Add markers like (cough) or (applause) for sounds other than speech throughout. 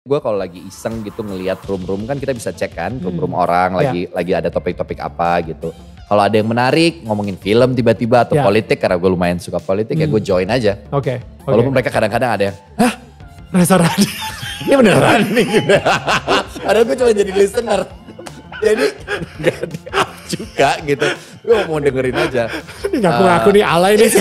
Gue kalau lagi iseng gitu ngelihat room-room kan kita bisa cek kan room-room hmm. orang lagi yeah. lagi ada topik-topik apa gitu. Kalau ada yang menarik ngomongin film tiba-tiba atau yeah. politik karena gue lumayan suka politik ya hmm. ya gue join aja. Oke. Okay. Okay. Walaupun mereka kadang-kadang ada yang, hah Rani? (laughs) Ini beneran nih. (laughs) ada gue cuma jadi listener. (laughs) Jadi gak juga gitu. Gue mau dengerin aja. Ini ngaku-ngaku uh, ah. nih alay nih.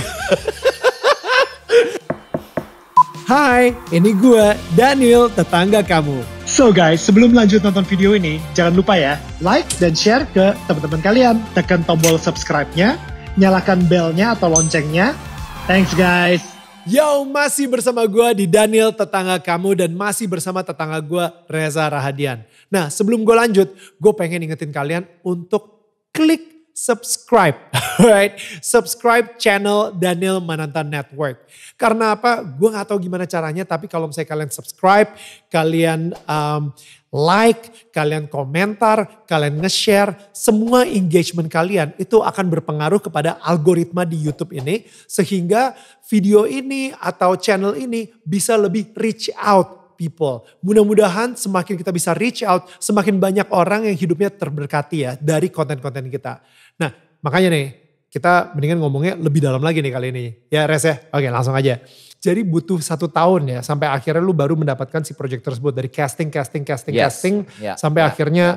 Hai, ini gue, Daniel, tetangga kamu. So guys, sebelum lanjut nonton video ini, jangan lupa ya, like dan share ke teman-teman kalian. Tekan tombol subscribe-nya, nyalakan belnya atau loncengnya. Thanks guys. Yo, masih bersama gue di Daniel Tetangga Kamu dan masih bersama tetangga gue Reza Rahadian. Nah sebelum gue lanjut, gue pengen ingetin kalian untuk klik subscribe, (laughs) right? Subscribe channel Daniel Mananta Network. Karena apa? Gue gak tahu gimana caranya, tapi kalau misalnya kalian subscribe, kalian um, like, kalian komentar, kalian nge-share, semua engagement kalian itu akan berpengaruh kepada algoritma di YouTube ini sehingga video ini atau channel ini bisa lebih reach out people. Mudah-mudahan semakin kita bisa reach out, semakin banyak orang yang hidupnya terberkati ya dari konten-konten kita. Nah, makanya nih, kita mendingan ngomongnya lebih dalam lagi nih kali ini. Ya Res ya, oke langsung aja. Jadi butuh satu tahun ya sampai akhirnya lu baru mendapatkan si project tersebut dari casting, casting, casting, yes. casting. Yeah. Sampai yeah. akhirnya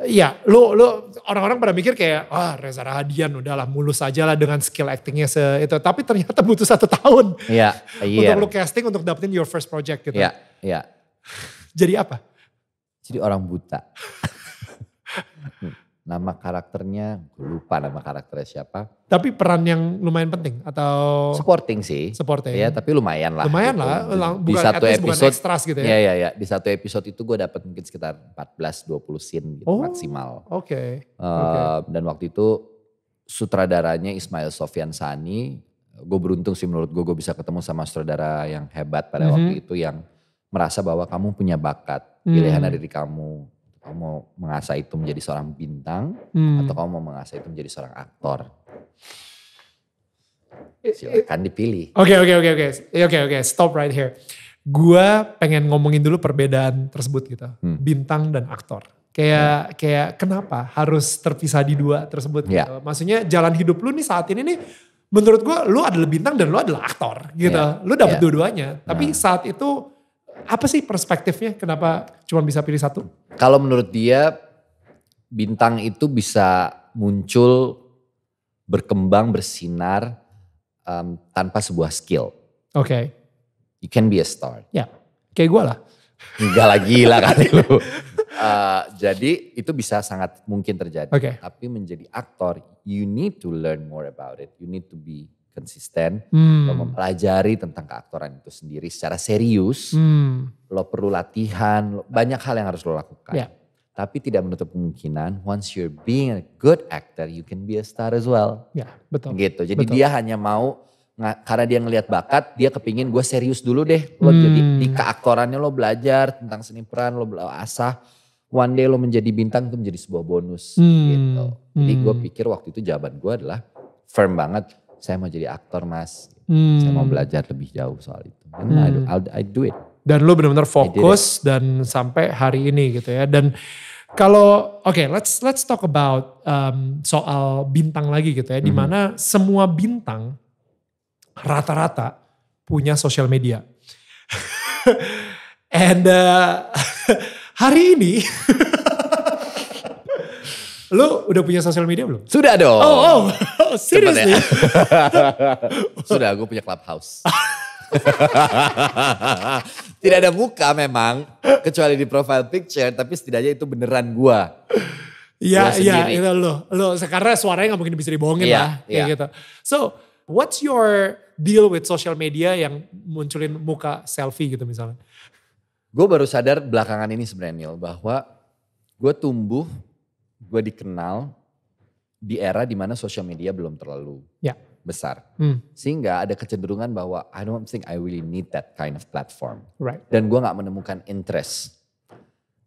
Iya, lu lu orang-orang pada mikir kayak wah Reza Rahadian udahlah mulus aja lah dengan skill actingnya se itu. Tapi ternyata butuh satu tahun. Iya, (laughs) iya. Untuk lu casting untuk dapetin your first project gitu. Iya, iya. (laughs) Jadi apa? Jadi orang buta. (laughs) nama karakternya gue lupa nama karakternya siapa. Tapi peran yang lumayan penting atau supporting sih. Supporting. Ya, tapi lumayan lah. Lumayan gitu. lah. bukan, di satu episode bukan extras gitu ya. Iya iya ya. Di satu episode itu gue dapat mungkin sekitar 14 20 scene gitu oh, maksimal. Oke. Okay. Uh, eh, okay. dan waktu itu sutradaranya Ismail Sofyan Sani. Gue beruntung sih menurut gue gue bisa ketemu sama sutradara yang hebat pada mm -hmm. waktu itu yang merasa bahwa kamu punya bakat, pilihan mm. dari kamu kamu mau mengasah itu menjadi seorang bintang hmm. atau kamu mau mengasah itu menjadi seorang aktor? Eh, Silakan dipilih. Oke okay, oke okay, oke okay, oke. Okay. Eh, oke okay, oke, okay. stop right here. gue pengen ngomongin dulu perbedaan tersebut gitu. Hmm. Bintang dan aktor. Kayak hmm. kayak kenapa harus terpisah di dua tersebut ya. gitu. Maksudnya jalan hidup lu nih saat ini nih menurut gue lu adalah bintang dan lu adalah aktor gitu. Yeah. Lu dapet yeah. dua-duanya. Tapi yeah. saat itu apa sih perspektifnya? Kenapa cuma bisa pilih satu? Kalau menurut dia bintang itu bisa muncul, berkembang, bersinar um, tanpa sebuah skill. Oke. Okay. You can be a star. Ya, yeah. kayak gue lah. Enggak lagi lah (laughs) kali lu. Uh, jadi itu bisa sangat mungkin terjadi. Okay. Tapi menjadi aktor, you need to learn more about it. You need to be konsisten, hmm. lo mempelajari tentang keaktoran itu sendiri secara serius, hmm. lo perlu latihan, lo, banyak hal yang harus lo lakukan. Yeah. Tapi tidak menutup kemungkinan, once you're being a good actor, you can be a star as well. Ya, yeah, betul. Gitu. Jadi betul. dia hanya mau karena dia ngelihat bakat, dia kepingin gue serius dulu deh. Lo hmm. jadi di keaktorannya lo belajar tentang seni peran, lo belajar asah. One day lo menjadi bintang itu menjadi sebuah bonus hmm. gitu. Jadi gue hmm. pikir waktu itu jawaban gue adalah firm banget saya mau jadi aktor mas, hmm. saya mau belajar lebih jauh soal itu. And hmm. I, do, I'll, I do it. Dan lu benar-benar fokus dan sampai hari ini gitu ya. Dan kalau oke okay, let's let's talk about um, soal bintang lagi gitu ya, hmm dimana semua bintang rata-rata punya sosial media. (laughs) And uh, (laughs) hari ini (laughs) Lu udah punya sosial media belum? Sudah dong. Oh, oh. oh ya. seriously? (laughs) Sudah, gue punya clubhouse. (laughs) Tidak ada muka memang, kecuali di profile picture, tapi setidaknya itu beneran gue. Iya, iya, itu lo. Lo sekarang suaranya nggak mungkin bisa dibohongin yeah, lah, kayak iya. gitu. So, what's your deal with social media yang munculin muka selfie gitu misalnya? Gue baru sadar belakangan ini sebenarnya Neil, bahwa gue tumbuh gue dikenal di era dimana sosial media belum terlalu yeah. besar. Hmm. Sehingga ada kecenderungan bahwa I don't think I really need that kind of platform. Right. Dan gue gak menemukan interest.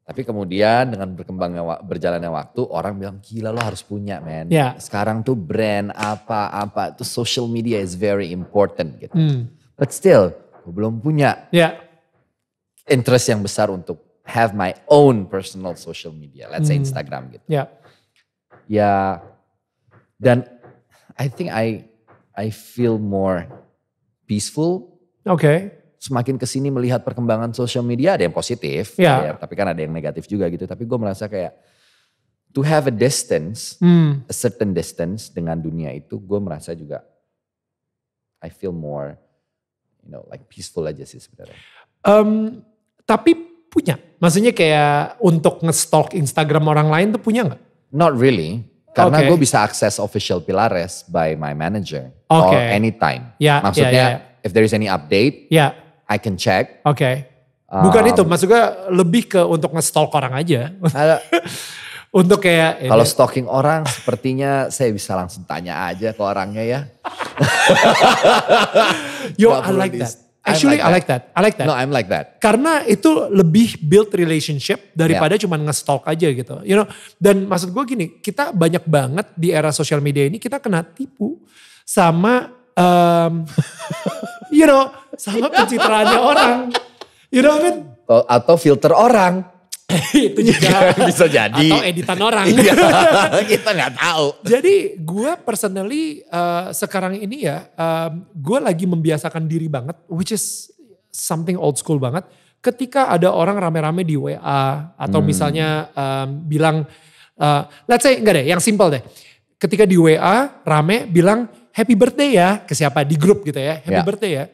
Tapi kemudian dengan berkembangnya berjalannya waktu orang bilang gila lo harus punya men. Yeah. Sekarang tuh brand apa-apa tuh social media is very important gitu. Mm. But still gue belum punya yeah. interest yang besar untuk have my own personal social media, let's say hmm. Instagram gitu. Ya. Yeah. Ya dan I think I I feel more peaceful. Oke. Okay. Semakin kesini melihat perkembangan social media ada yang positif, yeah. ya, tapi kan ada yang negatif juga gitu. Tapi gue merasa kayak to have a distance, hmm. a certain distance dengan dunia itu, gue merasa juga I feel more, you know, like peaceful aja sih sebenarnya. Um, tapi Punya. Maksudnya kayak untuk ngestalk Instagram orang lain tuh punya nggak? Not really. Karena okay. gue bisa akses official Pilares by my manager. Okay. Or anytime. Yeah, ya, Maksudnya yeah, yeah. if there is any update, yeah. I can check. Oke. Okay. Um, Bukan itu, maksudnya lebih ke untuk ngestalk orang aja. (laughs) untuk kayak kalau stalking orang sepertinya saya bisa langsung tanya aja ke orangnya ya. Yo, I like that. Actually, like I like that. that. I like that. No, I'm like that. Karena itu lebih build relationship daripada yeah. cuman ngestalk aja gitu. You know, dan maksud gue gini, kita banyak banget di era sosial media ini kita kena tipu sama, um, (laughs) you know, sama pencitraannya orang. You know what I mean? Atau filter orang. (laughs) itu juga (laughs) bisa jadi atau editan orang iya. (laughs) kita nggak tahu jadi gue personally uh, sekarang ini ya uh, eh, gue lagi membiasakan diri banget which is something old school banget ketika ada orang rame-rame di WA atau hmm. misalnya um, bilang uh, let's say enggak deh yang simple deh ketika di WA rame bilang happy birthday ya ke siapa di grup gitu ya happy yeah. birthday ya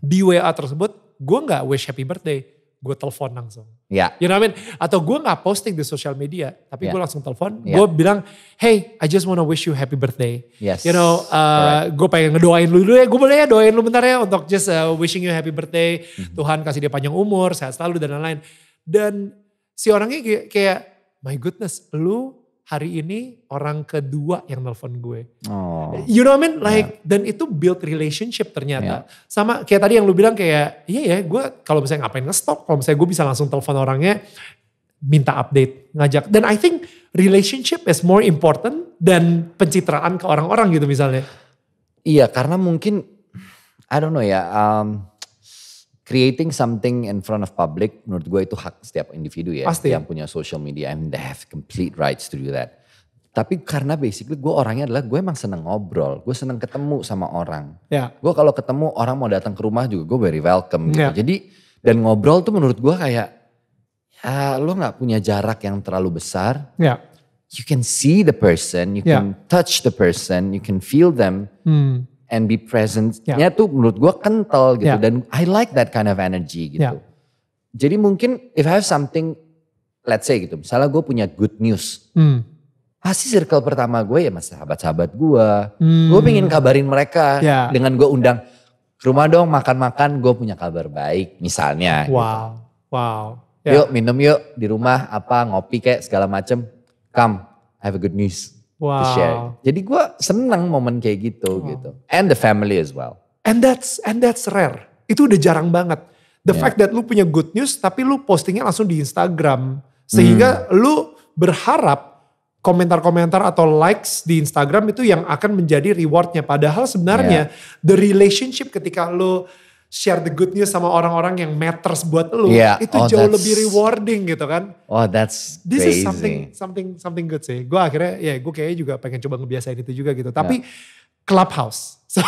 di WA tersebut gue nggak wish happy birthday gue telepon langsung Ya. You know what I mean? Atau gue gak posting di social media, tapi ya. gue langsung telepon. ya. Gue bilang, hey, I just wanna wish you happy birthday. Yes. You know, uh, gue pengen ngedoain lu dulu ya. Gue boleh ya doain lu bentar ya untuk just uh, wishing you happy birthday. Mm-hmm. Tuhan kasih dia panjang umur, sehat selalu dan lain-lain. Dan si orangnya kayak my goodness, lu hari ini orang kedua yang nelpon gue. Oh. You know what I mean? Like yeah. dan itu build relationship ternyata. Yeah. Sama kayak tadi yang lu bilang kayak iya ya gue kalau misalnya ngapain nge-stop, kalau misalnya gue bisa langsung telepon orangnya minta update, ngajak. Dan I think relationship is more important dan pencitraan ke orang-orang gitu misalnya. Iya, karena mungkin I don't know ya. Um, creating something in front of public menurut gue itu hak setiap individu ya Pasti. yang punya social media and they have complete rights to do that tapi karena basically gue orangnya adalah gue emang seneng ngobrol gue seneng ketemu sama orang yeah. gue kalau ketemu orang mau datang ke rumah juga gue very welcome gitu yeah. jadi dan ngobrol tuh menurut gue kayak ya lo nggak punya jarak yang terlalu besar yeah. you can see the person you yeah. can touch the person you can feel them hmm and be present-nya yeah. tuh menurut gue kental gitu yeah. dan I like that kind of energy gitu. Yeah. Jadi mungkin if I have something let's say gitu misalnya gue punya good news. Hmm. Pasti circle pertama gue ya mas sahabat-sahabat gue. Hmm. Gue pengen kabarin mereka yeah. dengan gue undang ke rumah dong makan-makan gue punya kabar baik misalnya. Wow, gitu. wow. Yeah. Yuk minum yuk di rumah apa ngopi kayak segala macem. Come, I have a good news wow. to share. Jadi gue seneng momen kayak gitu wow. Oh. gitu. And the family as well. And that's and that's rare. Itu udah jarang banget. The yeah. fact that lu punya good news tapi lu postingnya langsung di Instagram sehingga hmm. lu berharap komentar-komentar atau likes di Instagram itu yang akan menjadi rewardnya. Padahal sebenarnya yeah. the relationship ketika lu share the good news sama orang-orang yang matters buat lu yeah. itu oh, jauh lebih rewarding gitu kan oh that's this crazy. is something something something good sih gue akhirnya ya gue kayaknya juga pengen coba ngebiasain itu juga gitu tapi yeah. clubhouse (laughs) so,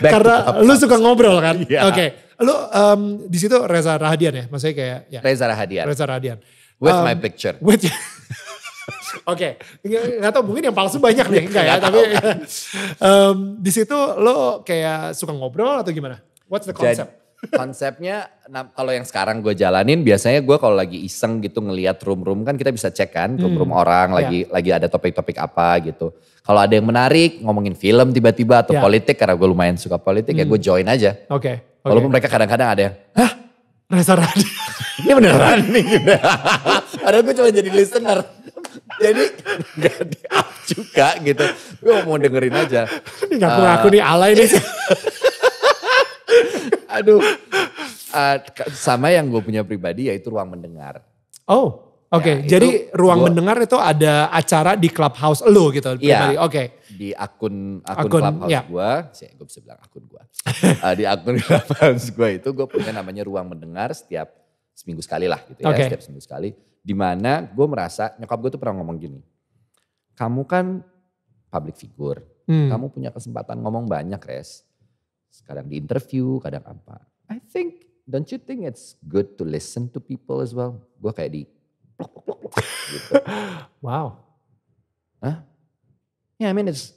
karena clubhouse. lu suka ngobrol kan yeah. oke okay. lu um, di situ Reza Rahadian ya maksudnya kayak ya. Reza Rahadian Reza Rahadian with um, my picture with (laughs) Oke, okay. nggak tau mungkin yang palsu banyak deh, enggak (laughs) ya? Tapi um, di situ lo kayak suka ngobrol atau gimana? What's the concept? Jadi, (laughs) konsepnya nah, kalau yang sekarang gue jalanin biasanya gue kalau lagi iseng gitu ngelihat room-room kan kita bisa cek kan hmm. room-room hmm. orang yeah. lagi lagi ada topik-topik apa gitu. Kalau ada yang menarik ngomongin film tiba-tiba atau yeah. politik karena gue lumayan suka politik ya hmm. ya gue join aja. Oke. Okay. Okay. Walaupun mereka kadang-kadang ada yang, hah? Reza Radi. (laughs) Ini beneran nih. Gitu. (laughs) Padahal gue cuma jadi listener. Jadi gak di juga gitu. Gue mau dengerin aja. Ini gak uh, ngaku eh, nih alay nih. Aduh. Uh, (laughs) sama yang gue punya pribadi yaitu ruang mendengar. Oh. Oke, okay. ya, jadi ruang gua, mendengar itu ada acara di clubhouse lu gitu iya. pribadi. Iya, Oke. Okay. Di akun akun, akun clubhouse ya. gue, sih gue bisa bilang akun gue. uh, di akun (laughs) clubhouse gue itu gue punya namanya ruang mendengar setiap seminggu sekali lah gitu ya, setiap seminggu sekali. Dimana gue merasa nyokap gue tuh pernah ngomong gini, kamu kan public figure, hmm. kamu punya kesempatan ngomong banyak res. Kadang di interview, kadang apa. I think, don't you think it's good to listen to people as well? Gue kayak di gitu. (laughs) wow. Hah? Ya yeah, I mean it's,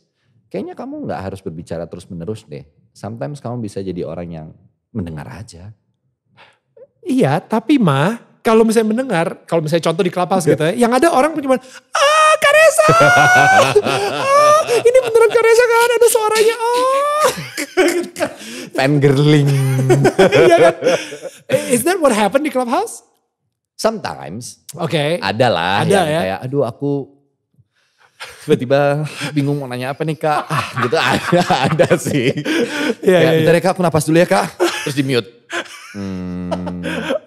kayaknya kamu gak harus berbicara terus menerus deh. Sometimes kamu bisa jadi orang yang mendengar aja. Iya, tapi mah kalau misalnya mendengar, kalau misalnya contoh di kelapas gitu ya, yang ada orang cuma ah Karesa. ah, ini beneran Karesa kan ada suaranya. Oh. Fangirling. Iya kan? Is that what happened di clubhouse? Sometimes. Oke. Okay. Ada lah. Ada ya. Kayak aduh aku tiba-tiba bingung mau nanya apa nih kak. Ah, gitu ada, ada sih. Ya bentar ya kak aku napas dulu ya kak. Terus di mute. Hmm,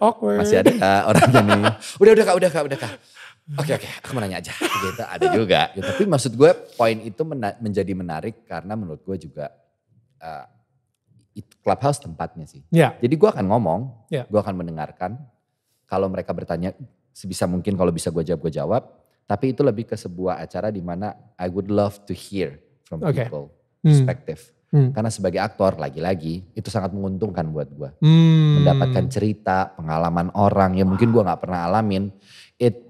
Awkward. Masih ada kak orangnya nih. (laughs) Udah, udah kak, udah kak, udah kak. Oke okay, oke, okay. aku mau nanya aja. Gitu ada juga. Gitu. Tapi maksud gue poin itu mena menjadi menarik karena menurut gue juga uh, clubhouse tempatnya sih. Yeah. Jadi gue akan ngomong, yeah. gue akan mendengarkan. Kalau mereka bertanya sebisa mungkin kalau bisa gue jawab gue jawab. Tapi itu lebih ke sebuah acara di mana I would love to hear from okay. people hmm. perspective. Hmm. Karena sebagai aktor lagi-lagi itu sangat menguntungkan buat gue. Hmm. Mendapatkan cerita, pengalaman orang yang mungkin gue nggak pernah alamin. It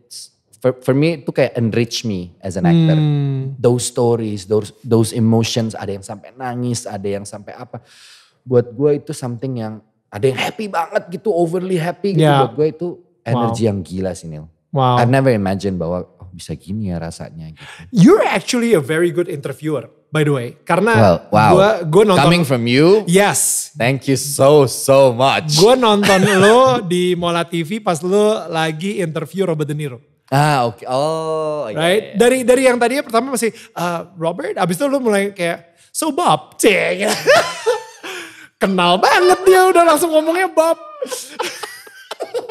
for, for me itu kayak enrich me as an actor. Hmm. Those stories, those those emotions, ada yang sampai nangis, ada yang sampai apa. Buat gue itu something yang ada yang happy banget gitu, overly happy gitu. Yeah. Buat gue itu energi wow. yang gila sih Neil. Wow. I never imagine bahwa oh, bisa gini ya rasanya. Gitu. You're actually a very good interviewer by the way. Karena well, wow. gue gue nonton. Coming from you. Yes. Thank you so so much. Gue nonton lo di Mola TV pas lo lagi interview Robert De Niro. Ah oke, okay. oh. Okay. Iya, right? Iya. Dari dari yang tadinya pertama masih uh, Robert, abis itu lu mulai kayak so Bob, cek. (laughs) Kenal banget dia udah langsung ngomongnya Bob. (laughs)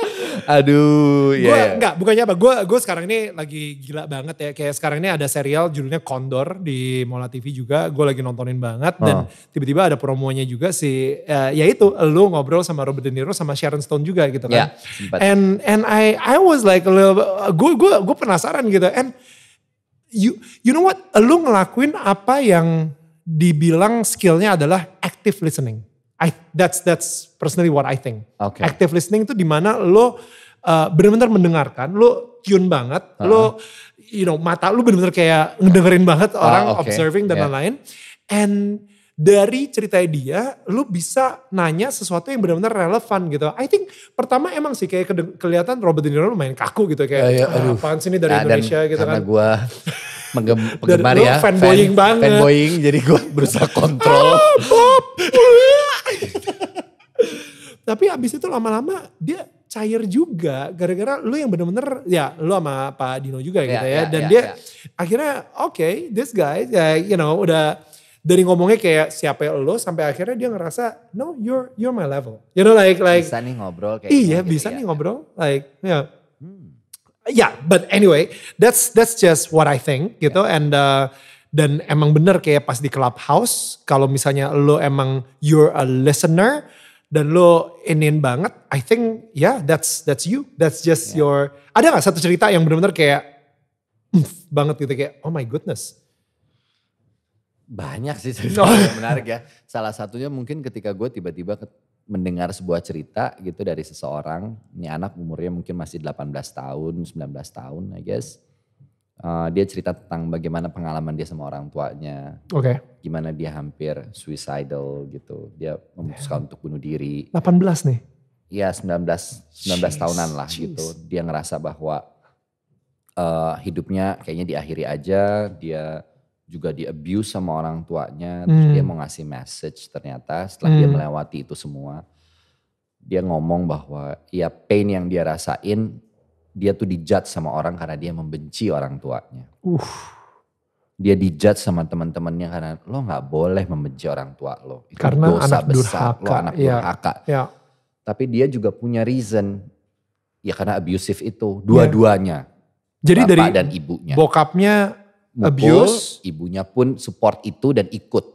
(laughs) Aduh, ya. Yeah. Enggak, bukannya apa. Gue gue sekarang ini lagi gila banget ya. Kayak sekarang ini ada serial judulnya Condor di Mola TV juga. Gue lagi nontonin banget. Dan ah. tiba-tiba ada promonya juga sih. Eh, uh, ya itu lu ngobrol sama Robert De Niro sama Sharon Stone juga gitu kan. Yeah, ya, and and I I was like a little, gue gue gue penasaran gitu. And you you know what? Lu ngelakuin apa yang dibilang skillnya adalah active listening. I, that's that's personally what I think. Okay. Active listening itu dimana lo uh, benar-benar mendengarkan, lo tune banget, uh -huh. lo you know mata lo benar-benar kayak ngedengerin banget uh, orang okay. observing dan lain-lain. Yeah. And dari cerita dia, lo bisa nanya sesuatu yang benar-benar relevan gitu. I think pertama emang sih kayak ke kelihatan Robert De Niro lumayan kaku gitu kayak uh, iya, yeah, iya, aduh. apaan sih ini dari nah, Indonesia gitu karena kan. Dan gua menggem, (laughs) penggemar ya. Fanboying fan, banget. Fanboying jadi gue (laughs) berusaha kontrol. Ah, Bob, (laughs) Tapi abis itu lama-lama dia cair juga gara-gara lu yang bener-bener ya lu sama Pak Dino juga yeah, gitu ya yeah, ya, dan yeah, dia yeah. akhirnya oke okay, this guy ya, you know udah dari ngomongnya kayak siapa ya lo sampai akhirnya dia ngerasa no you're you're my level you know like like bisa nih ngobrol kayak iya gitu, bisa ya. nih ngobrol like ya yeah. hmm. yeah but anyway that's that's just what I think gitu yeah. and uh, dan emang bener kayak pas di clubhouse kalau misalnya lo emang you're a listener dan lo inin banget, I think yeah that's that's you, that's just yeah. your. Ada nggak satu cerita yang benar-benar kayak mm, banget gitu kayak oh my goodness. Banyak sih (laughs) cerita oh. yang menarik ya. Salah satunya mungkin ketika gue tiba-tiba mendengar sebuah cerita gitu dari seseorang, ini anak umurnya mungkin masih 18 tahun, 19 tahun I guess. Eh, dia cerita tentang bagaimana pengalaman dia sama orang tuanya. Oke. Okay. Gimana dia hampir suicidal gitu. Dia memutuskan yeah. untuk bunuh diri. 18 nih? Iya 19, 19 jeez, tahunan lah gitu. jeez. gitu. Dia ngerasa bahwa uh, hidupnya kayaknya diakhiri aja. Dia juga di abuse sama orang tuanya. Hmm. Terus dia hmm. mau ngasih message ternyata setelah hmm. dia melewati itu semua. Dia ngomong bahwa ya pain yang dia rasain dia tuh dijudge sama orang karena dia membenci orang tuanya. Uh. Dia dijudge sama teman-temannya karena lo nggak boleh membenci orang tua lo. Itu karena dosa anak besar, durhaka. lo anak ya. durhaka. Ya. Tapi dia juga punya reason, ya karena abusive itu, dua-duanya. Ya. Jadi Bapak dari dan ibunya. Bokapnya Mukul, abuse, ibunya pun support itu dan ikut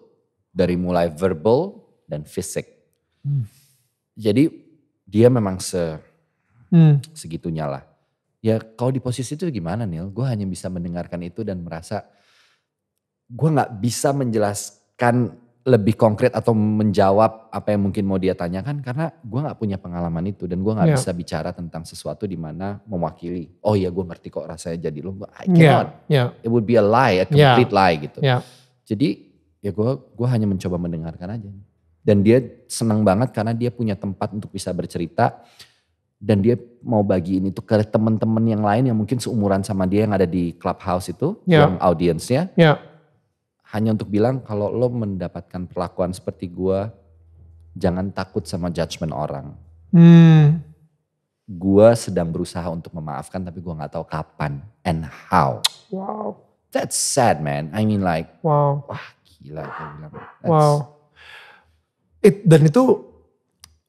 dari mulai verbal dan fisik. Hmm. Jadi dia memang se hmm. segitunya lah. Ya kalau di posisi itu gimana Nil? Gue hanya bisa mendengarkan itu dan merasa gue gak bisa menjelaskan lebih konkret atau menjawab apa yang mungkin mau dia tanyakan karena gue gak punya pengalaman itu dan gue gak yeah. bisa bicara tentang sesuatu di mana mewakili oh iya, gue ngerti kok rasanya jadi lu, I ya, cannot yeah. Yeah. it would be a lie a ya. complete yeah. lie gitu yeah. jadi ya gue gue hanya mencoba mendengarkan aja dan dia senang banget karena dia punya tempat untuk bisa bercerita dan dia mau bagiin itu ke teman-teman yang lain yang mungkin seumuran sama dia yang ada di clubhouse itu yeah. yang audiensnya yeah. hanya untuk bilang kalau lo mendapatkan perlakuan seperti gue jangan takut sama judgement orang hmm. gue sedang berusaha untuk memaafkan tapi gue nggak tahu kapan and how wow that's sad man I mean like wow wah gila gue bilang wow It, dan itu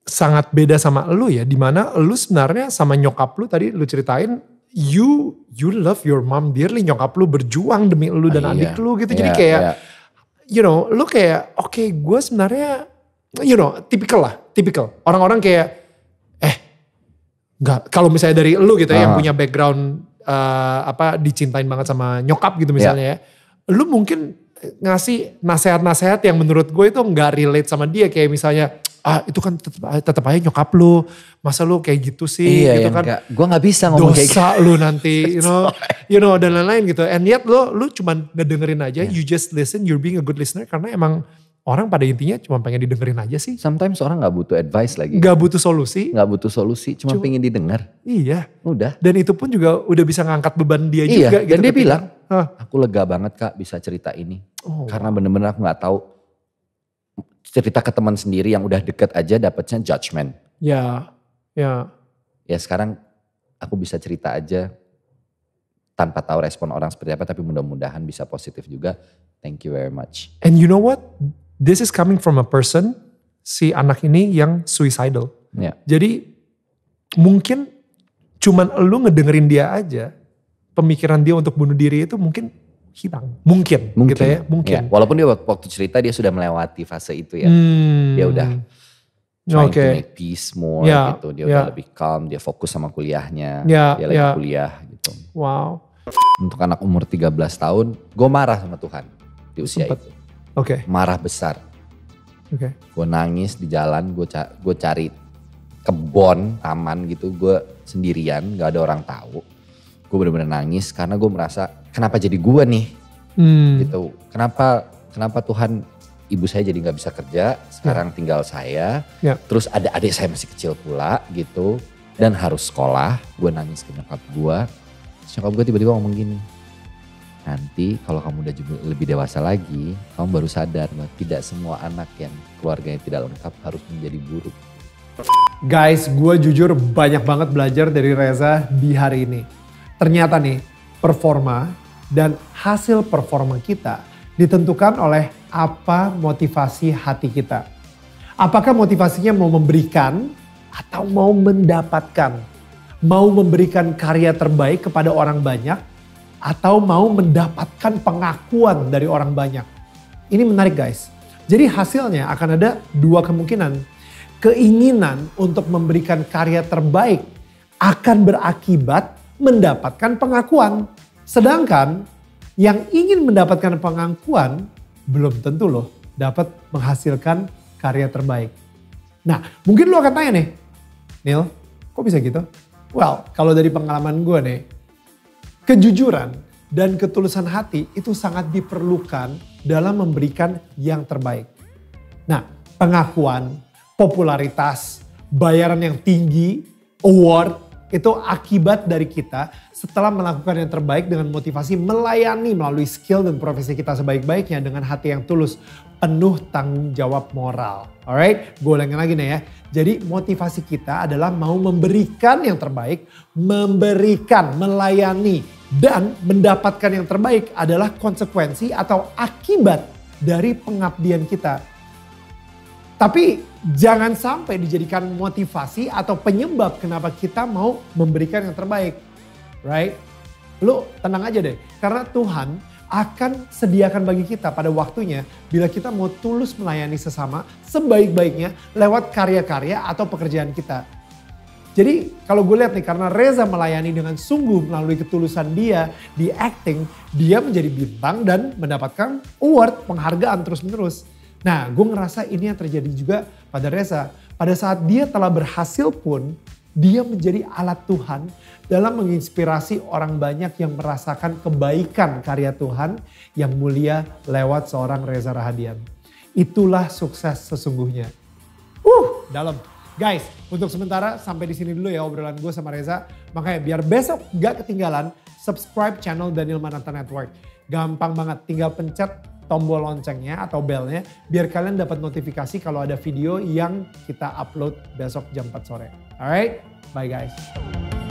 sangat beda sama lu ya dimana lu sebenarnya sama nyokap lu tadi lu ceritain you you love your mom dearly nyokap lu berjuang demi lu dan ah, adik lu gitu yeah, jadi iya, kayak yeah. you know lu kayak oke okay, gue sebenarnya you know tipikal lah tipikal orang-orang kayak eh nggak kalau misalnya dari lu gitu ya yang ah. punya background uh, apa dicintain banget sama nyokap gitu iya. misalnya yeah. ya lu mungkin ngasih nasihat-nasihat yang menurut gue itu nggak relate sama dia kayak misalnya ah itu kan tetap, tetap aja nyokap lu, masa lu kayak gitu sih iya, gitu iya, kan. Enggak. Gua nggak bisa ngomong kayak gitu. lu nanti, (laughs) you know, you know dan lain-lain gitu. And yet lu lu cuman ngedengerin aja, yeah. you just listen, you're being a good listener karena emang orang pada intinya cuma pengen didengerin aja sih. Sometimes orang gak butuh advice lagi. Gak butuh solusi. Gak butuh solusi, cuma, pengen didengar. Iya. Udah. Dan itu pun juga udah bisa ngangkat beban dia iya, juga. Iya. Dan gitu, dia ketika, bilang, Hah. aku lega banget kak bisa cerita ini, oh. karena bener-bener aku nggak tahu cerita ke teman sendiri yang udah deket aja dapetnya judgement. Ya, ya. Ya sekarang aku bisa cerita aja tanpa tahu respon orang seperti apa tapi mudah-mudahan bisa positif juga. Thank you very much. And you know what? This is coming from a person si anak ini yang suicidal. Ya. Jadi mungkin cuman lu ngedengerin dia aja pemikiran dia untuk bunuh diri itu mungkin hilang. Mungkin, gitu mungkin. gitu ya, mungkin. Ya, walaupun dia waktu cerita dia sudah melewati fase itu ya. Hmm. Dia udah trying okay. to make peace more yeah, gitu. Dia yeah. udah lebih calm, dia fokus sama kuliahnya. Yeah, dia lagi yeah. kuliah gitu. Wow. Untuk anak umur 13 tahun, gue marah sama Tuhan di usia Sempet. itu. Oke. Okay. Marah besar. Oke. Okay. Gue nangis di jalan, gue gue cari kebon, taman gitu. Gue sendirian, gak ada orang tahu. Gue bener-bener nangis karena gue merasa kenapa jadi gue nih hmm. gitu kenapa kenapa Tuhan ibu saya jadi nggak bisa kerja sekarang ya. tinggal saya ya. terus ada adik saya masih kecil pula gitu dan harus sekolah gue nangis ke nyokap gue nyokap gue tiba-tiba ngomong gini nanti kalau kamu udah lebih dewasa lagi kamu baru sadar bahwa tidak semua anak yang keluarganya tidak lengkap harus menjadi buruk guys gue jujur banyak banget belajar dari Reza di hari ini ternyata nih performa dan hasil performa kita ditentukan oleh apa motivasi hati kita. Apakah motivasinya mau memberikan atau mau mendapatkan? Mau memberikan karya terbaik kepada orang banyak atau mau mendapatkan pengakuan dari orang banyak? Ini menarik guys. Jadi hasilnya akan ada dua kemungkinan. Keinginan untuk memberikan karya terbaik akan berakibat mendapatkan pengakuan Sedangkan yang ingin mendapatkan pengakuan belum tentu loh dapat menghasilkan karya terbaik. Nah, mungkin lo akan tanya nih, Neil, kok bisa gitu? Well, kalau dari pengalaman gue nih, kejujuran dan ketulusan hati itu sangat diperlukan dalam memberikan yang terbaik. Nah, pengakuan, popularitas, bayaran yang tinggi, award, itu akibat dari kita setelah melakukan yang terbaik dengan motivasi melayani melalui skill dan profesi kita sebaik-baiknya dengan hati yang tulus, penuh tanggung jawab moral. Alright, gue ulangin lagi nih ya. Jadi motivasi kita adalah mau memberikan yang terbaik, memberikan, melayani, dan mendapatkan yang terbaik adalah konsekuensi atau akibat dari pengabdian kita tapi jangan sampai dijadikan motivasi atau penyebab kenapa kita mau memberikan yang terbaik. Right? Lu tenang aja deh, karena Tuhan akan sediakan bagi kita pada waktunya bila kita mau tulus melayani sesama sebaik-baiknya lewat karya-karya atau pekerjaan kita. Jadi kalau gue lihat nih karena Reza melayani dengan sungguh melalui ketulusan dia di acting, dia menjadi bintang dan mendapatkan award penghargaan terus-menerus. Nah, gue ngerasa ini yang terjadi juga pada Reza. Pada saat dia telah berhasil pun, dia menjadi alat Tuhan dalam menginspirasi orang banyak yang merasakan kebaikan karya Tuhan yang mulia lewat seorang Reza Rahadian. Itulah sukses sesungguhnya. Uh, dalam. Guys, untuk sementara sampai di sini dulu ya obrolan gue sama Reza. Makanya biar besok gak ketinggalan, subscribe channel Daniel Mananta Network. Gampang banget, tinggal pencet tombol loncengnya atau belnya biar kalian dapat notifikasi kalau ada video yang kita upload besok jam 4 sore. Alright, bye guys.